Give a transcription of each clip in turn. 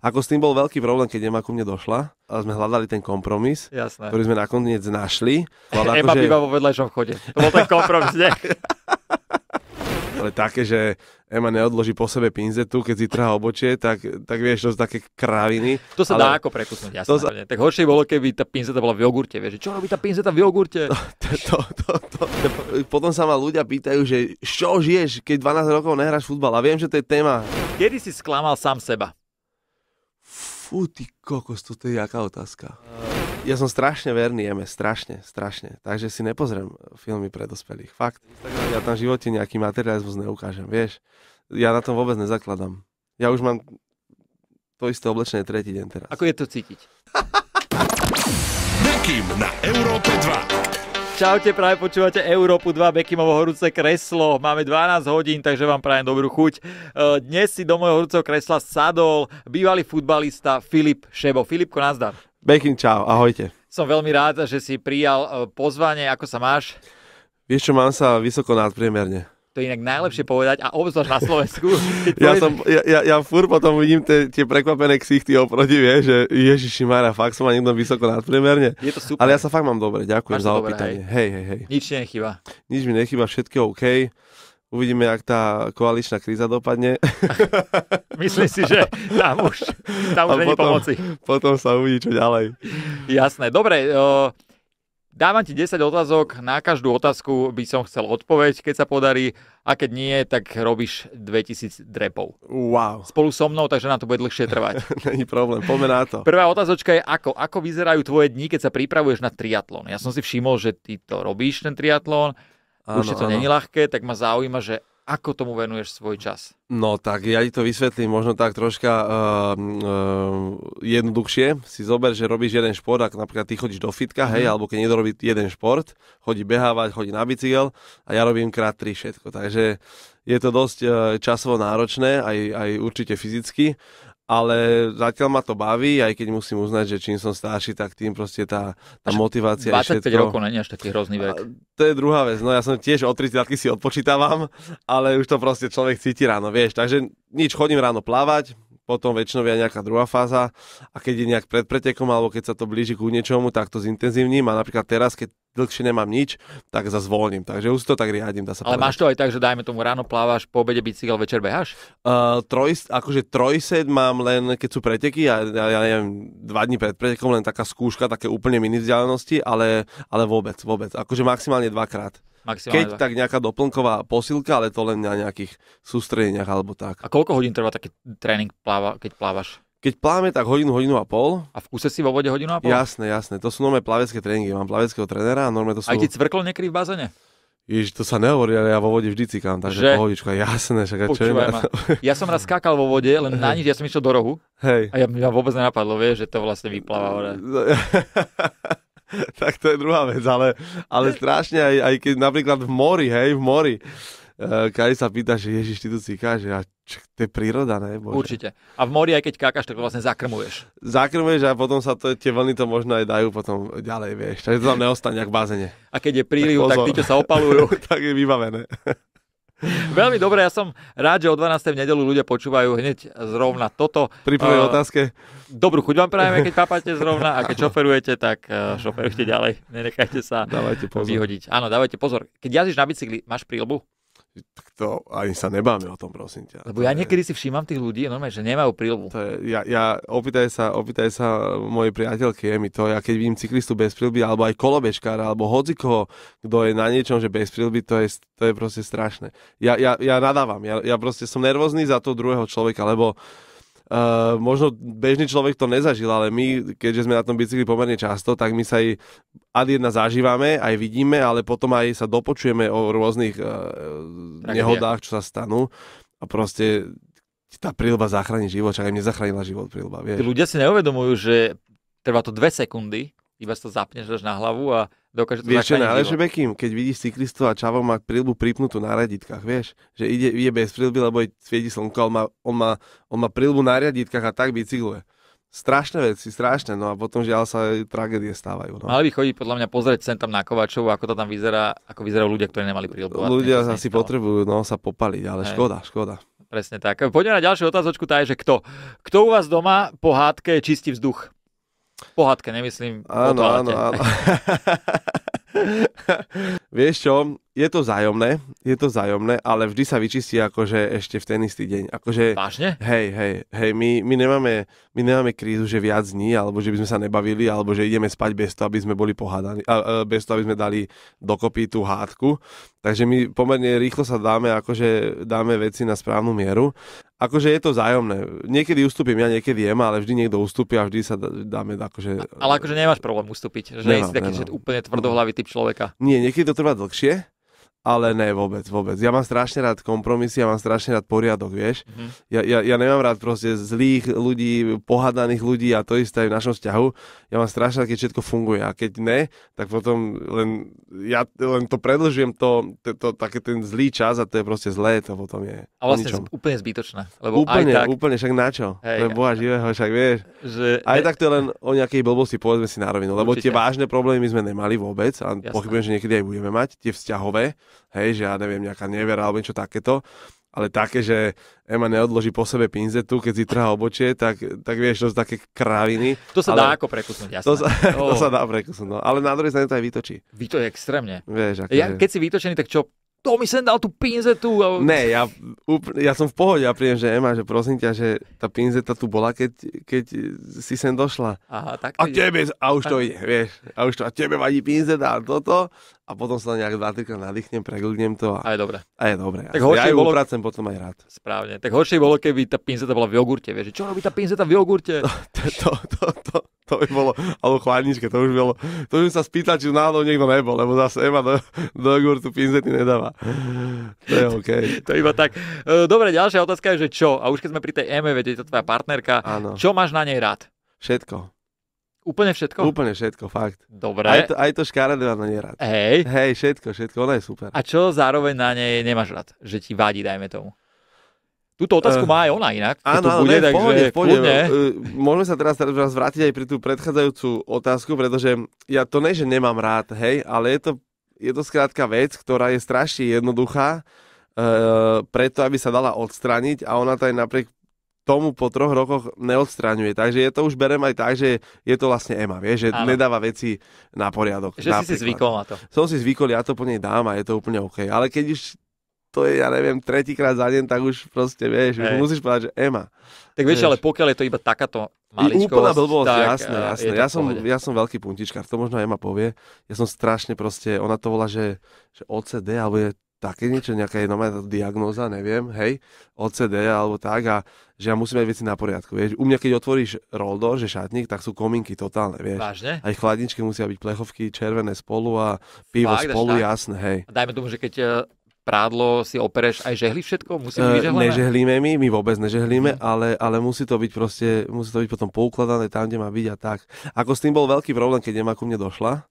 Ako s tým bol veľký problém, keď Ema ku mne došla a sme hľadali ten kompromis, Jasné. ktorý sme nakoniec našli. Hľadá Ema že... Akože- býva vo vedľajšom chode. To bol ten kompromis, nie? Ale také, že Ema neodloží po sebe pinzetu, keď si trhá obočie, tak, tak vieš, to sú také kraviny. To sa ale... dá ako prekusnúť, jasné. sa... Tak horšie bolo, keby tá pinzeta bola v jogurte, vieš, čo robí tá pinzeta v jogurte? To, to, to, to, to. Potom sa ma ľudia pýtajú, že čo žiješ, keď 12 rokov nehráš futbal a viem, že to je téma. Kedy si sklamal sám seba? Fú, ty kokos, toto je jaká otázka. Eh, ja som strašne verný jeme, strašne, strašne. Takže si nepozriem filmy pre dospelých, fakt. Ja tam v živote nejaký materializmus neukážem, vieš. Ja na tom vôbec nezakladám. Ja už mám to isté oblečenie tretí deň teraz. Ako je to cítiť? na Európe 2. Čaute, práve počúvate Európu 2, Bekimovo horúce kreslo. Máme 12 hodín, takže vám prajem dobrú chuť. E, dnes si do mojho horúceho kresla sadol bývalý futbalista Filip Šebo. Filipko, nazdar. Bekim, čau, ahojte. Som veľmi rád, že si prijal e, pozvanie. Ako sa máš? Vieš čo, mám sa vysoko nadpriemerne. To je inak najlepšie povedať a obzor na Slovensku. ja, som, ja, ja, ja fur potom vidím tie, tie prekvapené ksichty oproti, vie, že Ježiši Mara, fakt som ma niekto vysoko nadpriemerne. Je to super. Ale ja sa fakt mám dobre, ďakujem Máš za dobré, opýtanie. Hej. hej, hej, hej. Nič nechyba. Nič mi nechyba, všetko OK. Uvidíme, ak tá koaličná kríza dopadne. Myslím si, že tam už, tam už není potom, pomoci. Potom sa uvidí, čo ďalej. Jasné, dobre. Dávam ti 10 otázok, na každú otázku by som chcel odpoveď, keď sa podarí, a keď nie, tak robíš 2000 drepov. Wow. Spolu so mnou, takže nám to bude dlhšie trvať. Není problém, poďme na to. Prvá otázočka je ako? Ako vyzerajú tvoje dni, keď sa pripravuješ na triatlon? Ja som si všimol, že ty to robíš, ten triatlon. Už je to není ľahké, tak ma zaujíma, že ako tomu venuješ svoj čas? No tak, ja ti to vysvetlím možno tak troška uh, uh, jednoduchšie. Si zober, že robíš jeden šport, ak napríklad ty chodíš do fitka, hej, mhm. alebo keď niekto robí jeden šport, chodí behávať, chodí na bicykel a ja robím krát tri všetko. Takže je to dosť uh, časovo náročné, aj, aj určite fyzicky, ale zatiaľ ma to baví, aj keď musím uznať, že čím som starší, tak tým proste tá, tá motivácia 25 je všetko. rokov není až taký hrozný vek. A, to je druhá vec, no ja som tiež od 30 si odpočítavam, ale už to proste človek cíti ráno, vieš, takže nič, chodím ráno plávať, potom väčšinou je nejaká druhá fáza a keď je nejak pred pretekom alebo keď sa to blíži ku niečomu, tak to zintenzívnim a napríklad teraz, keď dlhšie nemám nič, tak zase zvolním. Takže už to tak riadím. Dá sa Ale povedať. máš to aj tak, že dajme tomu ráno plávaš, po obede bicykel, večer behaš? Uh, troj, akože trojset mám len, keď sú preteky, a ja, ja neviem, dva dní pred pretekom len taká skúška, také úplne mini vzdialenosti, ale, ale vôbec, vôbec. Akože maximálne dvakrát. Maximálne Keď tak nejaká doplnková posilka, ale to len na nejakých sústredeniach alebo tak. A koľko hodín trvá taký tréning, pláva, keď plávaš? Keď plávame, tak hodinu, hodinu a pol. A v kuse si vo vode hodinu a pol? Jasné, jasné. To sú normálne plavecké tréningy. Mám plaveckého trénera a normálne to sú... A ti cvrklo niekedy v bazene? Jež, to sa nehovorí, ale ja vo vode vždy cikám, takže že... pohodička, jasné, však čo je Ja som raz skákal vo vode, len na nič, ja som išiel do rohu. Hej. A ja, mňa vôbec nenapadlo, vieš, že to vlastne vypláva. tak to je druhá vec, ale, ale strašne aj, aj keď napríklad v mori, hej, v mori, e, Kaj sa pýta, že Ježiš, ty tu cíkáš, a čo, to je príroda, ne? Bože. Určite. A v mori, aj keď kákaš, tak to vlastne zakrmuješ. Zakrmuješ a potom sa to, tie vlny to možno aj dajú potom ďalej, vieš. Takže to tam neostane, ak v bazene. A keď je príliv, tak, tak tak čo sa opalujú. tak je vybavené. Veľmi dobre, ja som rád, že o 12. v nedelu ľudia počúvajú hneď zrovna toto. Pri prvej uh, otázke. Dobrú chuť vám prajeme, keď papáte zrovna a keď šoferujete, tak uh, šoferujte ďalej. Nenechajte sa dávajte pozor. vyhodiť. Áno, dávajte pozor. Keď jazdíš na bicykli, máš prílbu? tak to ani sa nebáme o tom, prosím ťa. Lebo ja niekedy si všímam tých ľudí, no, že nemajú prílbu. To je, ja, ja opýtaj sa, opýtaj sa mojej priateľke, je mi to, ja keď vidím cyklistu bez prílby, alebo aj kolobežkára, alebo hocikoho, kto je na niečom, že bez prílby, to je, to je proste strašné. Ja, ja, ja nadávam, ja, ja proste som nervózny za toho druhého človeka, lebo uh, Uh, možno bežný človek to nezažil, ale my, keďže sme na tom bicykli pomerne často, tak my sa aj ad jedna zažívame, aj vidíme, ale potom aj sa dopočujeme o rôznych uh, nehodách, čo sa stanú. A proste tá prilba zachráni život, čak aj mne zachránila život prilba. Vieš. Tí ľudia si neuvedomujú, že trvá to dve sekundy, iba si to zapneš, až na hlavu a dokáže to Vieš, čo náležeme Bekim, Keď vidíš cyklistov a Čavo má prilbu pripnutú na raditkách, vieš? Že ide, ide bez prilby, lebo svieti slnko, on má, on, má, on má prilbu na raditkách a tak bicykluje. Strašné veci, strašné, no a potom žiaľ sa tragédie stávajú. No. Mali by chodiť podľa mňa pozrieť sem tam na Kovačovu, ako to tam vyzerá, ako vyzerajú ľudia, ktorí nemali prílbu. Ľudia asi stalo. potrebujú no, sa popaliť, ale Hej. škoda, škoda. Presne tak. Poďme na ďalšiu otázočku, tá je, že kto? Kto u vás doma po hádke čistí vzduch? Pohádke, nemyslím. Áno, áno, áno. Vieš čo, je to zájomné, je to zájomné, ale vždy sa vyčistí akože ešte v ten istý deň. Akože, Vážne? Hej, hej, hej, my, my, nemáme, my nemáme krízu, že viac dní, alebo že by sme sa nebavili, alebo že ideme spať bez toho, aby sme boli pohádaní, bez toho, aby sme dali dokopy tú hádku. Takže my pomerne rýchlo sa dáme, akože dáme veci na správnu mieru. Akože je to zájomné. Niekedy ustúpim ja, niekedy jem, ale vždy niekto ustúpi a vždy sa dáme akože... Ale akože nemáš problém ustúpiť, že nemám, si taký Že úplne tvrdohlavý typ človeka. Nie, niekedy to trvá dlhšie, ale ne vôbec, vôbec. Ja mám strašne rád kompromisy, ja mám strašne rád poriadok, vieš. Mm-hmm. Ja, ja, ja nemám rád proste zlých ľudí, pohádaných ľudí a to isté aj v našom vzťahu. Ja mám strašne rád, keď všetko funguje a keď ne, tak potom len, ja len to predlžujem to, to, to také ten zlý čas a to je proste zlé, to potom je. A vlastne z, úplne zbytočné. Lebo úplne, aj tak... úplne, však na čo? Hej, to boha živého, však vieš. Že... Aj tak to je len o nejakej blbosti, povedzme si na rovinu, lebo Určite. tie vážne problémy sme nemali vôbec a Jasné. pochybujem, že niekedy aj budeme mať, tie vzťahové hej, že ja neviem, nejaká nevera alebo niečo takéto, ale také, že Ema neodloží po sebe pinzetu, keď si trhá obočie, tak, tak vieš, to sú také kraviny. To sa ale... dá ako prekusnúť, jasné. To sa, oh. to sa dá prekusnúť, no. ale na druhej strane to aj vytočí. Vytočí extrémne. Vieš, akože- ja, Keď si vytočený, tak čo, to mi sem dal tú pinzetu. Ale... Ne, ja, úplne, ja som v pohode, ja príjem, že Ema, že prosím ťa, že tá pinzeta tu bola, keď, keď si sem došla. Aha, tak a ide. tebe, a už to ide, vieš, a už to, a tebe vadí pinzeta a toto, a potom sa nejak dva, týka nadýchnem, prekliknem to. A, a je dobre. A je dobre. Tak ja ju bolo... upracem potom aj rád. Správne. Tak horšie bolo, keby tá pinzeta bola v jogurte, vieš, čo robí tá pinzeta v jogurte? To, to, to, to. to to by bolo, alebo chladničke, to už bolo, to by sa spýtať, či náhodou niekto nebol, lebo zase Eva do, do jogurtu pinzety nedáva. To je OK. to iba tak. E, dobre, ďalšia otázka je, že čo? A už keď sme pri tej Eme, viete, to tvoja partnerka, ano. čo máš na nej rád? Všetko. Úplne všetko? Úplne všetko, fakt. Dobre. Aj to, aj to škaredé na nej rád. Hej. Hej, všetko, všetko, ona je super. A čo zároveň na nej nemáš rád? Že ti vadí, dajme tomu. Túto otázku uh, má aj ona inak. Áno, áno, bude, ne, v pohode, v pohode. Eh, môžeme sa teraz, teraz vrátiť aj pri tú predchádzajúcu otázku, pretože ja to ne, že nemám rád, hej, ale je to, je to skrátka vec, ktorá je strašne jednoduchá, uh, preto, aby sa dala odstraniť a ona to aj napriek tomu po troch rokoch neodstraňuje. Takže je to už berem aj tak, že je to vlastne Ema, vie, že Áno. nedáva veci na poriadok. Že napríklad. si si zvykol na to. Som si zvykol, ja to po nej dám a je to úplne OK. Ale keď už to je, ja neviem, tretíkrát za deň, tak už proste vieš, hey. už musíš povedať, že Ema. Tak vieš, vieš, ale pokiaľ je to iba takáto maličkosť, Úplná blbosť, tak, jasné, eh, jasné. Ja som, ja som veľký puntičkár, to možno Ema povie. Ja som strašne proste, ona to volá, že, že OCD, alebo je také niečo, nejaká jednomá diagnóza, neviem, hej, OCD alebo tak a že ja musím mať veci na poriadku, vieš. U mňa, keď otvoríš roldo, že šatník, tak sú kominky totálne, vieš. Vážne? Aj chladničky musia byť plechovky červené spolu a pivo Fakt, spolu, jasne. jasné, hej. A dajme tomu, že keď eh, prádlo si opereš aj žehli všetko? Musíme eh, byť Nežehlíme my, my vôbec nežehlíme, mm. ale, ale musí to byť proste, musí to byť potom poukladané tam, kde má byť a tak. Ako s tým bol veľký problém, keď nemá ku mne došla,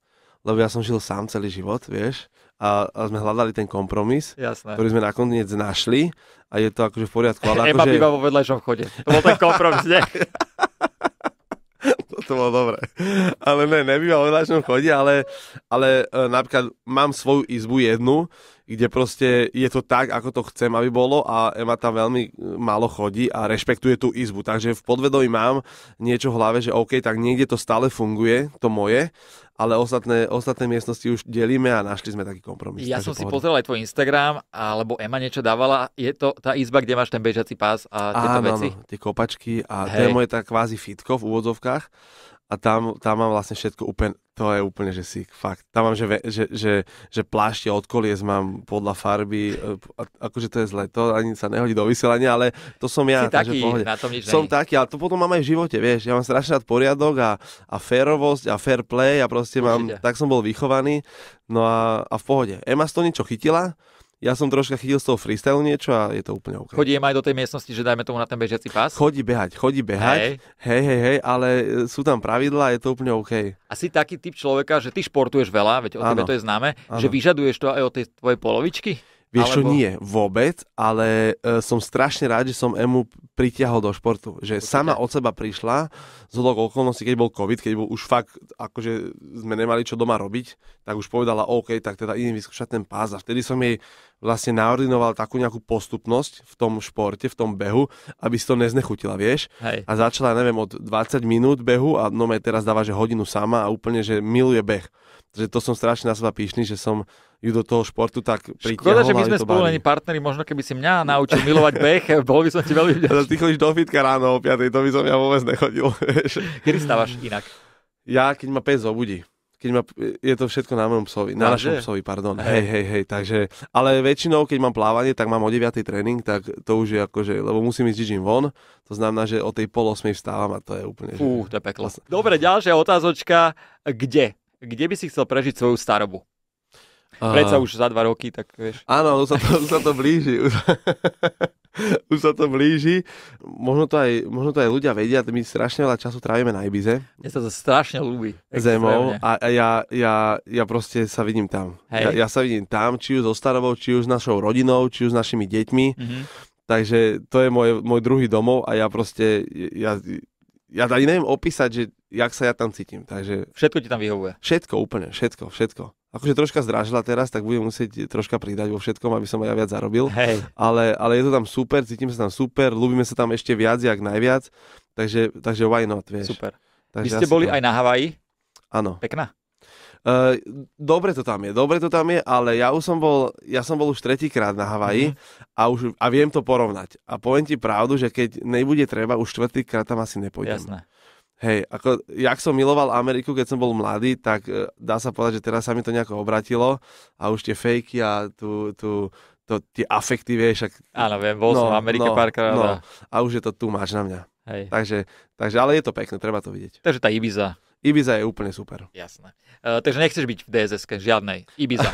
lebo ja som žil sám celý život, vieš, a, a sme hľadali ten kompromis, Jasné. ktorý sme nakoniec našli a je to akože v poriadku. Ale Eba akože... býva vo vedľajšom chode. To bol ten kompromis, nie? to bolo dobré. Ale ne, nebýva vo vedľajšom chode, ale, ale eh, napríklad mám svoju izbu jednu, kde proste je to tak, ako to chcem, aby bolo a Ema tam veľmi e, málo chodí a rešpektuje tú izbu. Takže v podvedomí mám niečo v hlave, že OK, tak niekde to stále funguje, to moje, ale ostatné, ostatné miestnosti už delíme a našli sme taký kompromis. Ja som si pohoda. pozrel aj tvoj Instagram, alebo Ema niečo dávala. Je to tá izba, kde máš ten bežací pás a tieto Áno, veci? Áno, tie kopačky a Hej. to je moje tá kvázi fitko v úvodzovkách a tam, tam mám vlastne všetko úplne, to je úplne, že si fakt. Tam mám, že, že, že, že plášte od kolies mám podľa farby, e, akože to je zle, to ani sa nehodí do vysielania, ale to som ja. Si takže taký, pohode. na tom nič Som nej. taký, ale to potom mám aj v živote, vieš, ja mám strašne rád poriadok a, a férovosť a fair play a proste Užite. mám, tak som bol vychovaný, no a, a v pohode. Emma to niečo chytila, ja som troška chytil z toho freestyle niečo a je to úplne OK. Chodí aj do tej miestnosti, že dajme tomu na ten bežiaci pás? Chodí behať, chodí behať. Hej. hej, hej, hej, ale e, sú tam pravidlá, je to úplne OK. A si taký typ človeka, že ty športuješ veľa, veď o ano. tebe to je známe, ano. že vyžaduješ to aj od tej tvojej polovičky? Vieš Alebo... čo, nie, vôbec, ale e, som strašne rád, že som Emu pritiahol do športu. Že Určite. sama od seba prišla, z hodok okolností, keď bol COVID, keď bol už fakt, akože sme nemali čo doma robiť, tak už povedala, OK, tak teda idem vyskúšať ten pás. A vtedy som jej vlastne naordinoval takú nejakú postupnosť v tom športe, v tom behu, aby si to neznechutila, vieš. Hej. A začala, neviem, od 20 minút behu a no teraz dáva, že hodinu sama a úplne, že miluje beh. Takže to som strašne na seba píšný, že som ju do toho športu tak pritiahovali. Škoda, že my sme spolu ani partneri, možno keby si mňa naučil milovať beh, bol by som ti veľmi vďačný. Ty chodíš do fitka ráno o 5, to by som ja vôbec nechodil. Kedy stávaš inak? Ja, keď ma pes zobudí. Keď ma, je to všetko na mojom psovi, na, našom psovi, pardon. Hej, hej, hej, takže, ale väčšinou, keď mám plávanie, tak mám o 9. tréning, tak to už je akože, lebo musím ísť džim von, to znamená, že o tej pol 8 vstávam a to je úplne... Fú, že... to je peklo. Vlastne- Dobre, ďalšia otázočka, kde? Kde by si chcel prežiť svoju starobu? Aha. Predsa už za dva roky, tak vieš. Áno, už sa to, už sa to blíži. Už, už sa to blíži. Možno to, aj, možno to aj ľudia vedia, my strašne veľa času trávime na Ibize. Mne sa to strašne ľúbi. Zemou a, a ja, ja, ja proste sa vidím tam. Hej. Ja, ja sa vidím tam, či už so starovou, či už s našou rodinou, či už s našimi deťmi. Mm-hmm. Takže to je môj, môj druhý domov a ja proste, ja, ja ani neviem opísať, že jak sa ja tam cítim. Takže... Všetko ti tam vyhovuje? Všetko, úplne, všetko, všetko akože troška zdražila teraz, tak budem musieť troška pridať vo všetkom, aby som aj ja viac zarobil. Hej. Ale, ale je to tam super, cítim sa tam super, ľúbime sa tam ešte viac, jak najviac, takže, takže why not, vieš. Super. Takže Vy ste boli to... aj na Havaji? Áno. Pekná? Uh, dobre to tam je, dobre to tam je, ale ja už som bol, ja som bol už tretíkrát na Havaji mm-hmm. a už a viem to porovnať. A poviem ti pravdu, že keď nebude treba, už štvrtýkrát tam asi nepôjdem. Jasné. Hej, ako, jak som miloval Ameriku, keď som bol mladý, tak e, dá sa povedať, že teraz sa mi to nejako obratilo a už tie fejky a tu, tu, to, tie afekty, vieš. Ak, Áno, viem, bol no, som v Amerike no, párkrát. No, a už je to tu máš na mňa. Hej. Takže, takže, ale je to pekné, treba to vidieť. Takže tá Ibiza. Ibiza je úplne super. Jasné. Uh, takže nechceš byť v dss žiadnej. Ibiza.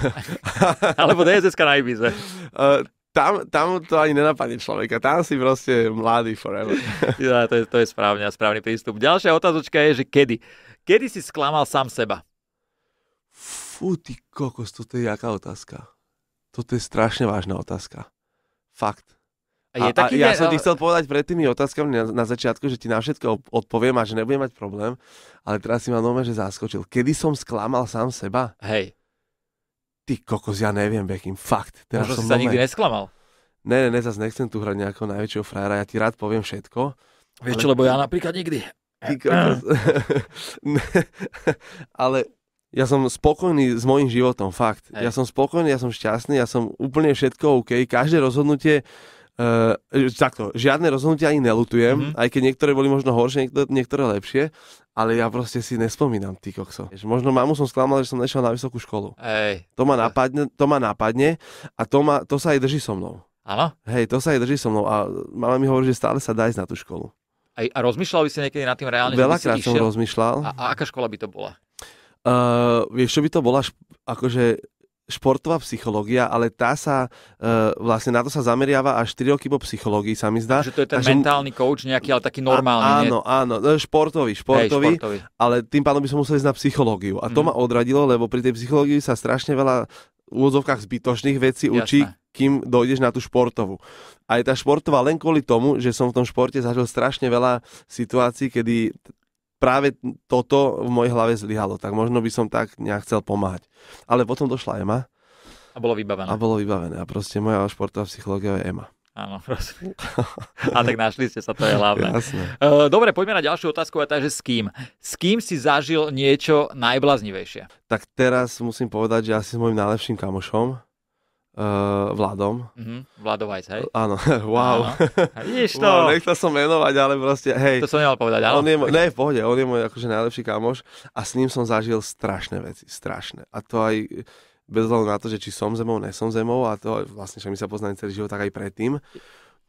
Alebo dss na Ibize. Uh, tam, tam to ani nenapadne človeka, tam si proste mladý forever. ja, to je, to je správne a správny prístup. Ďalšia otázočka je, že kedy? Kedy si sklamal sám seba? Fú, ty kokos, toto je jaká otázka. Toto je strašne vážna otázka. Fakt. A, je a, taký a ja ne... som ti chcel povedať pred tými otázkami na, na začiatku, že ti na všetko odpoviem a že nebudem mať problém, ale teraz si ma nové, že zaskočil. Kedy som sklamal sám seba? Hej ty kokos, ja neviem, Bekim, fakt. Teraz Možno som si sa nikdy nesklamal. Ne, ne, ne, zase nechcem tu hrať nejakého najväčšieho frajera, ja ti rád poviem všetko. Vieš ale... lebo ja napríklad nikdy. Ty kokos. ale ja som spokojný s mojím životom, fakt. Hey. Ja som spokojný, ja som šťastný, ja som úplne všetko OK. Každé rozhodnutie Uh, takto, žiadne rozhodnutia ani nelutujem, mm-hmm. aj keď niektoré boli možno horšie, niektoré, niektoré lepšie, ale ja proste si nespomínam, ty kokso. Možno mamu som sklamal, že som nešiel na vysokú školu. Ej. To ma napadne, to ma napadne a to, ma, to sa aj drží so mnou. Áno? Hej, to sa aj drží so mnou a mama mi hovorí, že stále sa dá ísť na tú školu. A, a rozmýšľal by si niekedy nad tým reálne? Veľakrát som rozmýšľal. A, a aká škola by to bola? Uh, vieš, čo by to bola? Akože športová psychológia, ale tá sa e, vlastne na to sa zameriava až 4 roky po psychológii, sa mi zdá. Že to je ten Takže, mentálny coach nejaký, ale taký normálny. A, áno, nie? áno, športový, no, športový, Hej, športový, ale tým pádom by som musel ísť na psychológiu. A to mm. ma odradilo, lebo pri tej psychológii sa strašne veľa v úvodzovkách zbytočných vecí Jasné. učí, kým dojdeš na tú športovú. je tá športová len kvôli tomu, že som v tom športe zažil strašne veľa situácií, kedy práve toto v mojej hlave zlyhalo, tak možno by som tak nejak chcel pomáhať. Ale potom došla Ema. A bolo vybavené. A bolo vybavené. A proste moja športová psychológia je Ema. Áno, prosím. A tak našli ste sa, to je hlavné. Jasne. Dobre, poďme na ďalšiu otázku, a takže s kým? S kým si zažil niečo najbláznivejšie? Tak teraz musím povedať, že asi s môjim najlepším kamošom, Uh, Vladom. Mm-hmm. Vladovajc, hej? Áno, wow. Vidíš to? Wow, nechcel som menovať, ale proste, hej. To som nemal povedať, áno. On je, môj, ne, v pohode, on je môj akože najlepší kamoš a s ním som zažil strašné veci, strašné. A to aj bez hľadu na to, že či som zemou, nesom zemou a to vlastne, že my sa poznáme celý život tak aj predtým.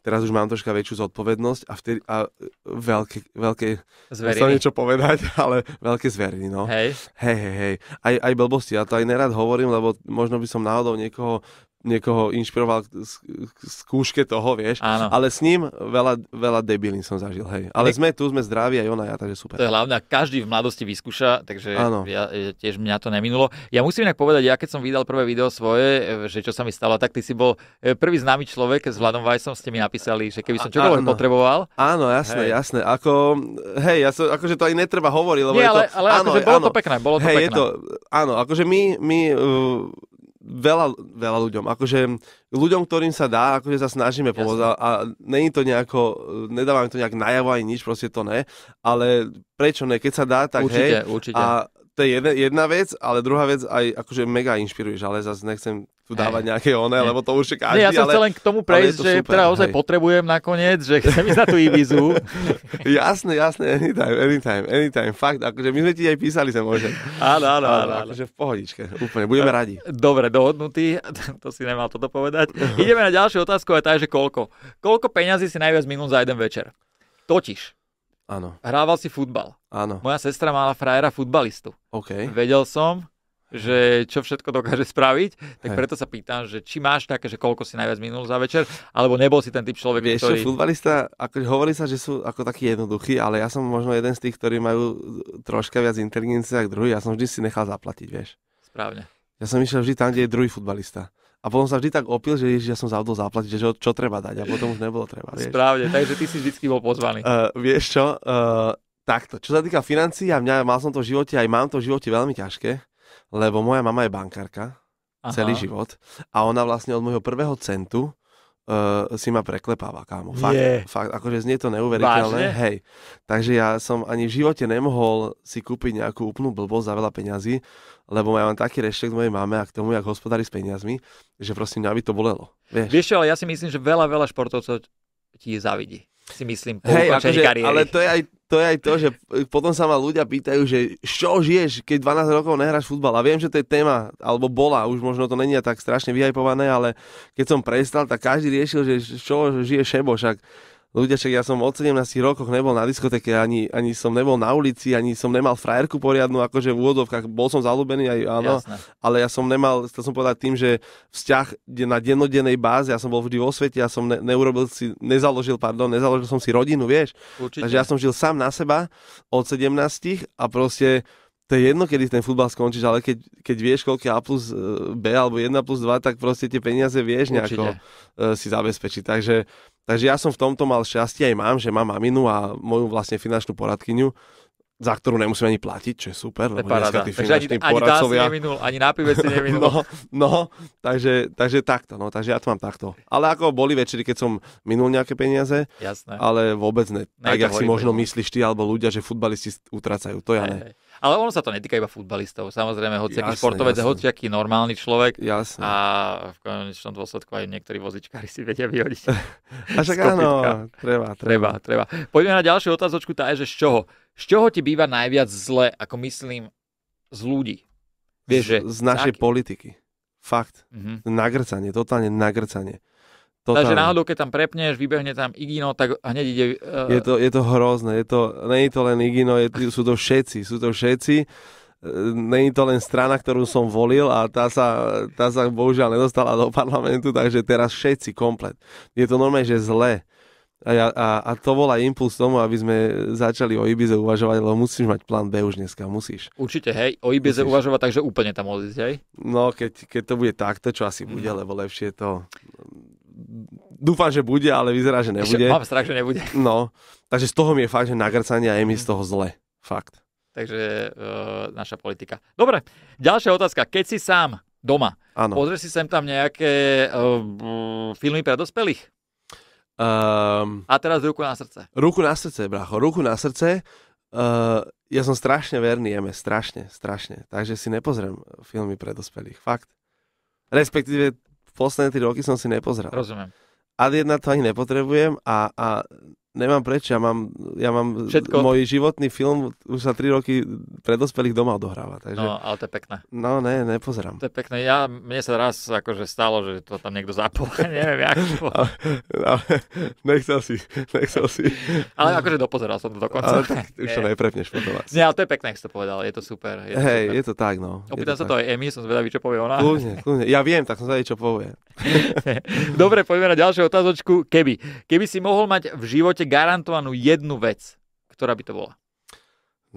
Teraz už mám troška väčšiu zodpovednosť a, vtedy, a veľké, veľké, zveriny. chcem niečo povedať, ale veľké zveriny, no. Hej. Hej, hej, hej. Aj, aj blbosti, ja to aj nerad hovorím, lebo možno by som náhodou niekoho niekoho inšpiroval k skúške toho, vieš. Áno. Ale s ním veľa, veľa debilín som zažil, hej. Ale ne... sme tu, sme zdraví aj ona, ja, takže super. To je hlavné, každý v mladosti vyskúša, takže Áno. ja, e, tiež mňa to neminulo. Ja musím inak povedať, ja keď som vydal prvé video svoje, e, že čo sa mi stalo, tak ty si bol e, prvý známy človek, s Vladom Vajsom ste mi napísali, že keby som čokoľvek áno. potreboval. Áno, jasné, hej. jasné. Ako, hej, ja som, akože to aj netreba hovoriť, lebo Nie, je to... Ale, ale áno, akože bolo áno, to pekné, bolo to hej, pekné. Je to, áno, akože my, my uh, veľa, veľa ľuďom. Akože ľuďom, ktorým sa dá, akože sa snažíme Jasne. pomôcť. A, a není to nejako, nedávame to nejak najavo ani nič, proste to ne. Ale prečo ne? Keď sa dá, tak určite, hej. Určite, určite. A to je jedna, jedna vec, ale druhá vec aj akože mega inšpiruješ, ale zase nechcem tu dávať nejaké one, lebo to už je každý. Nie, ja som ale, chcel len k tomu prejsť, to že super, teda ozaj hej. potrebujem nakoniec, že chcem ísť na tú Ibizu. jasne, jasne, anytime, anytime, anytime, fakt, akože my sme ti aj písali sa môžem. Áno, áno, áno. Akože v pohodičke, úplne, budeme radi. Dobre, dohodnutý, to si nemal toto povedať. Ideme na ďalšiu otázku a tá je, že koľko. Koľko peňazí si najviac minul za jeden večer? Totiž, Áno. Hrával si futbal. Áno. Moja sestra mala frajera futbalistu. OK. Vedel som, že čo všetko dokáže spraviť, tak Hej. preto sa pýtam, že či máš také, že koľko si najviac minul za večer, alebo nebol si ten typ človek, Vieš, ktorý... Vieš futbalista, ako hovorí sa, že sú ako takí jednoduchí, ale ja som možno jeden z tých, ktorí majú troška viac inteligencie ako druhý, ja som vždy si nechal zaplatiť, vieš. Správne. Ja som išiel vždy tam, kde je druhý futbalista. A potom sa vždy tak opil, že ja som zaudol zaplatiť, že čo, čo treba dať. A potom už nebolo treba. Vieš. Správne, takže ty si vždycky bol pozvaný. Uh, vieš čo, uh, takto. Čo sa týka financií, a mňa, mal som to v živote, aj mám to v živote veľmi ťažké lebo moja mama je bankárka Aha. celý život a ona vlastne od môjho prvého centu uh, si ma preklepáva, kámo. Fakt, yeah. fakt akože znie to neuveriteľné. Vážne? Hej. Takže ja som ani v živote nemohol si kúpiť nejakú úplnú blbosť za veľa peňazí, lebo ja mám taký rešpekt mojej máme a k tomu, jak hospodári s peniazmi, že prosím, aby to bolelo. Vieš? Vieš čo, ale ja si myslím, že veľa, veľa športovcov ti zavidí si myslím, po hey, akože, kariéry. Ale to je, aj, to je aj to, že potom sa ma ľudia pýtajú, že čo žiješ, keď 12 rokov nehráš futbal. A viem, že to je téma, alebo bola, už možno to není tak strašne vyhajpované, ale keď som prestal, tak každý riešil, že čo žije Šebo, však ľudia, však ja som od 17 rokoch nebol na diskoteke, ani, ani som nebol na ulici, ani som nemal frajerku poriadnu, akože v úvodovkách, bol som zalúbený aj áno, Jasne. ale ja som nemal, chcel som povedať tým, že vzťah na dennodennej báze, ja som bol vždy vo svete, ja som ne, neurobil si, nezaložil, pardon, nezaložil som si rodinu, vieš. Určite. Takže ja som žil sám na seba od 17 a proste to je jedno, kedy ten futbal skončíš, ale keď, keď vieš, koľko je A plus eh, B alebo 1 plus 2, tak proste tie peniaze vieš nejako Určite. Eh, si zabezpečiť. Takže Takže ja som v tomto mal šťastie, aj mám, že mám maminu a moju vlastne finančnú poradkyňu, za ktorú nemusím ani platiť, čo je super, lebo dneska tí ani, poradcovia... Ani neminul, ani nápive si neminul. no, no takže, takže takto, no, takže ja to mám takto. Ale ako boli večery, keď som minul nejaké peniaze, Jasné. ale vôbec ne. ne tak, jak si možno myslíš ty, alebo ľudia, že futbalisti utracajú, to ja hej, ne. Hej. Ale ono sa to netýka iba futbalistov. Samozrejme, hoci aký športovec, hoci hociaký normálny človek. Jasne. A v konečnom dôsledku aj niektorí vozičkári si vedia vyhodiť. A však áno, treba, treba. Treba, treba. Poďme na ďalšiu otázočku, tá je, že z čoho? Z čoho ti býva najviac zle, ako myslím, z ľudí? Vieš, z, že z našej aký? politiky. Fakt. Mm-hmm. Nagrcanie, totálne nagrcanie. Totálne. Takže náhodou, keď tam prepneš, vybehne tam Igino, tak hneď ide... Uh... Je, to, je to hrozné, je to, nie je to len Igino, je, sú to všetci, sú to všetci. E, není to len strana, ktorú som volil a tá sa, tá sa bohužiaľ nedostala do parlamentu, takže teraz všetci komplet. Je to normálne, že zle. A, a, a to bola impuls tomu, aby sme začali o Ibize uvažovať, lebo musíš mať plán B už dneska, musíš. Určite, hej, o Ibize musíš. uvažovať, takže úplne tam odísť, hej? No, keď, keď to bude takto, čo asi bude, mm. lebo lepšie to dúfam, že bude, ale vyzerá, že nebude. mám strach, že nebude. No, takže z toho mi je fakt, že nagrcanie a je mi z toho zle. Fakt. Takže e, naša politika. Dobre, ďalšia otázka. Keď si sám doma, ano. pozrieš si sem tam nejaké e, filmy pre dospelých? Um, a teraz ruku na srdce. Ruku na srdce, bracho, ruku na srdce. Uh, ja som strašne verný jeme, strašne, strašne. Takže si nepozriem filmy pre dospelých, fakt. Respektíve posledné tri roky som si nepozeral. Rozumiem. Ad jedna to ani nepotrebujem a, a Nemám prečo, ja mám, ja mám Všetko. môj životný film už sa 3 roky predospelých doma odohráva. Takže... No, ale to je pekné. No, ne, nepozerám. To je pekné. Ja, mne sa raz akože stalo, že to tam niekto zapol, neviem jak to. Ale, ale, nechcel si, nechcel si. ale akože dopozeral som to dokonca. Ale tak už to neprepneš potom vás. Nie, ale to je pekné, ak si to povedal, je to super. Je to Hej, super. je to tak, no. Opýtam sa tak. to aj Emi, som zvedavý, čo povie ona. Kľudne, kľudne. Ja viem, tak som zvedavý, čo povie. Dobre, poďme na ďalšiu otázočku. Keby, keby si mohol mať v živote garantovanú jednu vec, ktorá by to bola.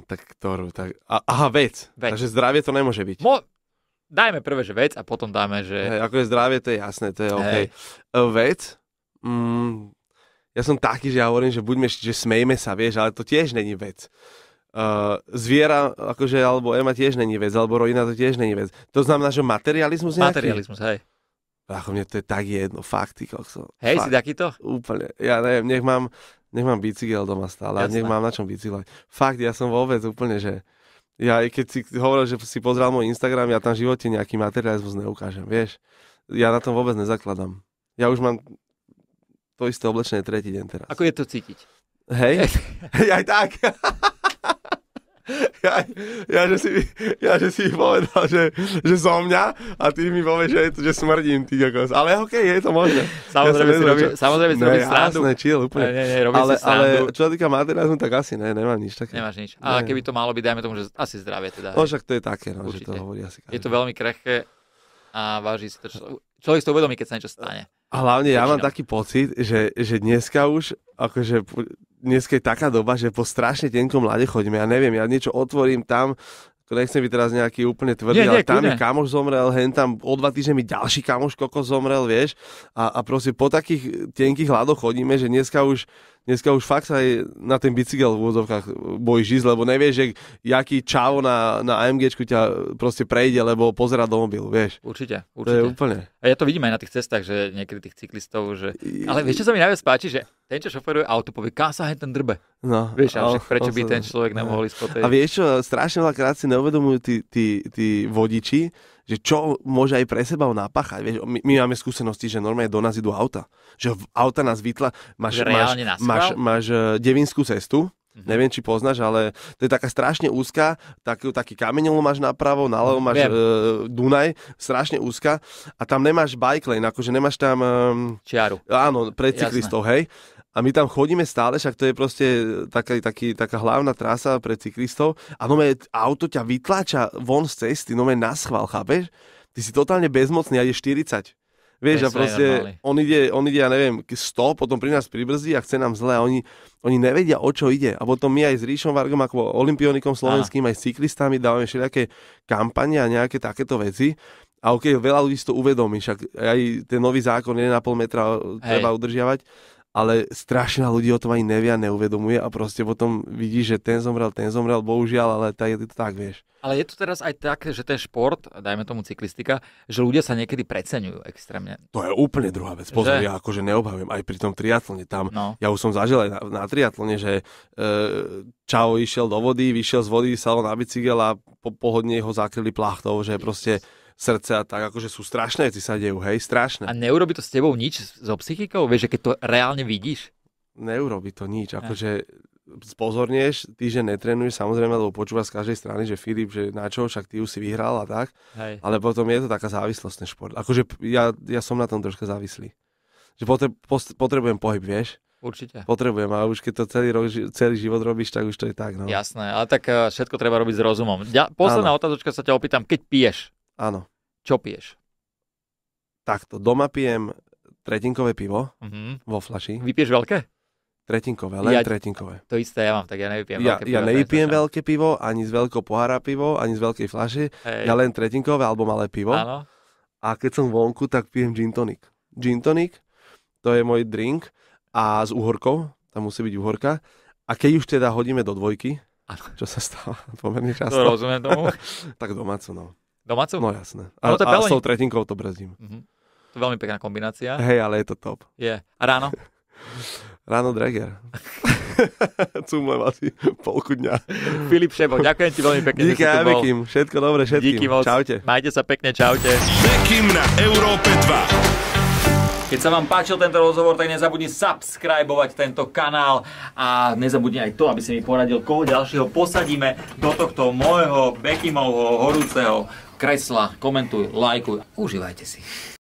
Tak ktorú? Tak... Aha, vec. vec. Takže zdravie to nemôže byť. Mo... Dajme prvé, že vec a potom dáme, že... Hey, ako je zdravie, to je jasné, to je OK. Hey. Vec? Mm, ja som taký, že ja hovorím, že buďme, že smejme sa, vieš, ale to tiež není vec. Uh, zviera, akože, alebo Ema tiež není vec, alebo rodina to tiež není vec. To znamená, že materializmus nejaký? Materializmus, hej. Ako mne to je tak jedno, fakt, ty kokso. Hej, fakt, si takýto? Úplne, ja neviem, nech mám nech mám bicykel doma stále, Jasné. nech mám na čom bicyklovať. Fakt, ja som vôbec úplne, že ja keď si hovoril, že si pozrel môj Instagram, ja tam v živote nejaký materializmus neukážem, vieš. Ja na tom vôbec nezakladám. Ja už mám to isté oblečenie tretí deň teraz. Ako je to cítiť? Hej, aj tak. ja, ja, že si, ja, že si povedal, že, že som mňa a ty mi povieš, že, to, že smrdím, ty kokos. Ale okej, okay, je to možné. Samozrejme ja si robí, samozrejme si no robíš srandu. Jasné, chill, úplne. Ne, ne, robí ale, si ale čo sa týka materializmu, tak asi ne, nemám nič také. Nemáš nič. A ne. keby to malo byť, dajme tomu, že asi zdravie teda. No však to je také, no, že to hovorí asi každý. Je to veľmi krehké a váži si to. čo... človek si to uvedomí, keď sa niečo stane. A hlavne ja mám taký pocit, že, že dneska už akože dnes je taká doba, že po strašne tenkom mlade chodíme. Ja neviem, ja niečo otvorím tam, nechcem byť teraz nejaký úplne tvrdý, nie, ale nie, tam je mi kamoš zomrel, hen tam o dva týždne mi ďalší kamoš koko zomrel, vieš. A, a proste po takých tenkých hladoch chodíme, že dneska už dneska už fakt sa aj na ten bicykel v úvodzovkách e, bojíš ísť, lebo nevieš, že jaký čavo na, na AMG ťa proste prejde, lebo pozera do mobilu, vieš. Určite, určite. To je úplne. A ja to vidím aj na tých cestách, že niekedy tých cyklistov, že... Ale vieš, čo sa mi najviac páči, že ten, čo šoferuje auto, povie, kam sa ten drbe. No, vieš, a však, prečo by ten človek nemohol ísť po tej... A vieš čo, strašne veľa krát si neuvedomujú tí, tí, tí vodiči, že čo môže aj pre seba napáchať. Vieš, my, my máme skúsenosti, že normálne do nás idú auta. Že auta nás vytla, máš, máš, máš, máš eh, devinskú cestu, Mm-hmm. Neviem, či poznáš, ale to je taká strašne úzka, tak, taký kameňolom máš napravo, nalevo máš e, Dunaj, strašne úzka a tam nemáš bike lane, akože nemáš tam... E, Čiaru. Áno, pre cyklistov, hej a my tam chodíme stále, však to je proste taká, taký, taká hlavná trasa pre cyklistov a no auto ťa vytláča von z cesty, no na schvál, chápeš? Ty si totálne bezmocný a je 40. Vieš, a proste on ide, on ide, ja neviem, 100, potom pri nás pribrzdí a chce nám zle a oni, oni nevedia, o čo ide. A potom my aj s Ríšom Vargom, ako olimpionikom slovenským, Aha. aj s cyklistami dávame všelijaké kampane a nejaké takéto veci. A ok, veľa ľudí si to uvedomí, však aj ten nový zákon 1,5 metra Hej. treba udržiavať ale strašná ľudí o tom ani nevia, neuvedomuje a proste potom vidí, že ten zomrel, ten zomrel, bohužiaľ, ale tak, je to tak, vieš. Ale je to teraz aj tak, že ten šport, dajme tomu cyklistika, že ľudia sa niekedy preceňujú extrémne. To je úplne druhá vec. Pozor, že... ja akože neobhavujem aj pri tom triatlone tam. No. Ja už som zažil aj na, na triatlone, že e, Čao išiel do vody, vyšiel z vody, sa na bicykel a po, pohodne ho zakryli plachtou, že proste... Yes srdce a tak, akože sú strašné veci sa dejú, hej, strašné. A neurobi to s tebou nič so psychikou? Vieš, že keď to reálne vidíš? Neurobi to nič, akože spozornieš, ty, že netrenuješ, samozrejme, lebo počúvaš z každej strany, že Filip, že na čo, však ty už si vyhral a tak, hej. ale potom je to taká závislosť ten šport. Akože ja, ja som na tom troška závislý. Že potrebujem pohyb, vieš? Určite. Potrebujem, a už keď to celý, rok, celý život robíš, tak už to je tak. No. Jasné, ale tak eh, všetko treba robiť s rozumom. Ja, posledná ano. otázočka sa ťa opýtam, keď piješ, Áno. Čo piješ? Takto, doma pijem tretinkové pivo mm-hmm. vo flaši. Vypiješ veľké? Tretinkové, len ja, tretinkové. To isté ja mám, tak ja nevypijem ja, veľké pivo. Ja nevypijem ja veľké pivo, ani z veľkého pohára pivo, ani z veľkej flaši. Ja len tretinkové alebo malé pivo. Áno. A keď som vonku, tak pijem gin tonic. Gin tonic, to je môj drink a s uhorkou, tam musí byť uhorka. A keď už teda hodíme do dvojky, ano. čo sa stáva pomerne často. To rozumiem tomu. tak domáco, no. Domácu? No jasné. A, no, to je a veľmi... s tou tretinkou to brzdím. Uh-huh. To je veľmi pekná kombinácia. Hej, ale je to top. Je. Yeah. A ráno? ráno Dreger. Cúmlem asi polku dňa. Filip Šebo, ďakujem ti veľmi pekne. Díky, ja Bekim. Všetko dobre všetkým. Díky moc. Čaute. Majte sa pekne, čaute. Bekim na Európe 2. Keď sa vám páčil tento rozhovor, tak nezabudni subscribovať tento kanál a nezabudni aj to, aby si mi poradil, koho ďalšieho posadíme do tohto môjho Bekimovho horúceho kresla, komentuj, lajkuj, užívajte si.